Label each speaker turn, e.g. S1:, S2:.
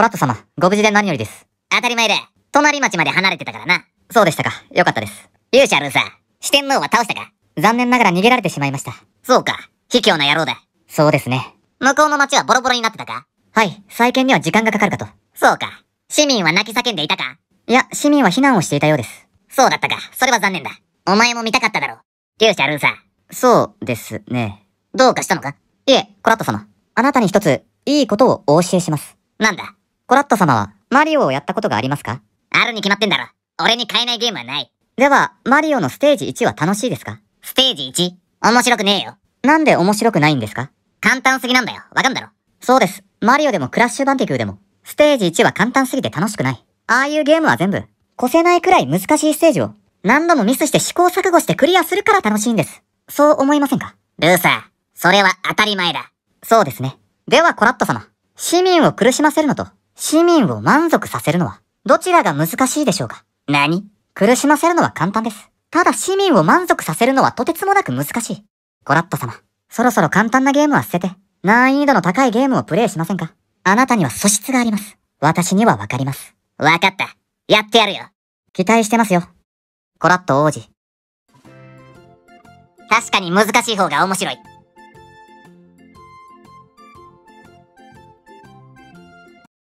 S1: コラット様、ご無事で何よりです。当たり前で、隣町まで離れてたからな。そうでしたか。よかったです。勇者ルーサー、四天王は倒したか残念ながら逃げられてしまいました。そうか。卑怯な野郎だ。そうですね。向こうの町はボロボロになってたかはい、再建には時間がかかるかと。そうか。市民は泣き叫んでいたかいや、市民は避難をしていたようです。そうだったか。それは残念だ。お前も見たかっただろう。勇者ルーサー。そうですね。どうかしたのかいえ、コラット様。あなたに一つ、いいことをお教えします。なんだコラット様は、マリオをやったことがありますかあるに決まってんだろ。俺に買えないゲームはない。では、マリオのステージ1は楽しいですかステージ 1? 面白くねえよ。なんで面白くないんですか簡単すぎなんだよ。わかんだろ。そうです。マリオでもクラッシュバンティクーでも、ステージ1は簡単すぎて楽しくない。ああいうゲームは全部、越せないくらい難しいステージを、何度もミスして試行錯誤してクリアするから楽しいんです。そう思いませんかルーサー、それは当たり前だ。そうですね。ではコラット様、市民を苦しませるのと、市民を満足させるのは、どちらが難しいでしょうか何苦しませるのは簡単です。ただ市民を満足させるのはとてつもなく難しい。コラット様、そろそろ簡単なゲームは捨てて、難易度の高いゲームをプレイしませんかあなたには素質があります。私にはわかります。わかった。やってやるよ。期待してますよ。コラット王子。確かに難しい方が面白い。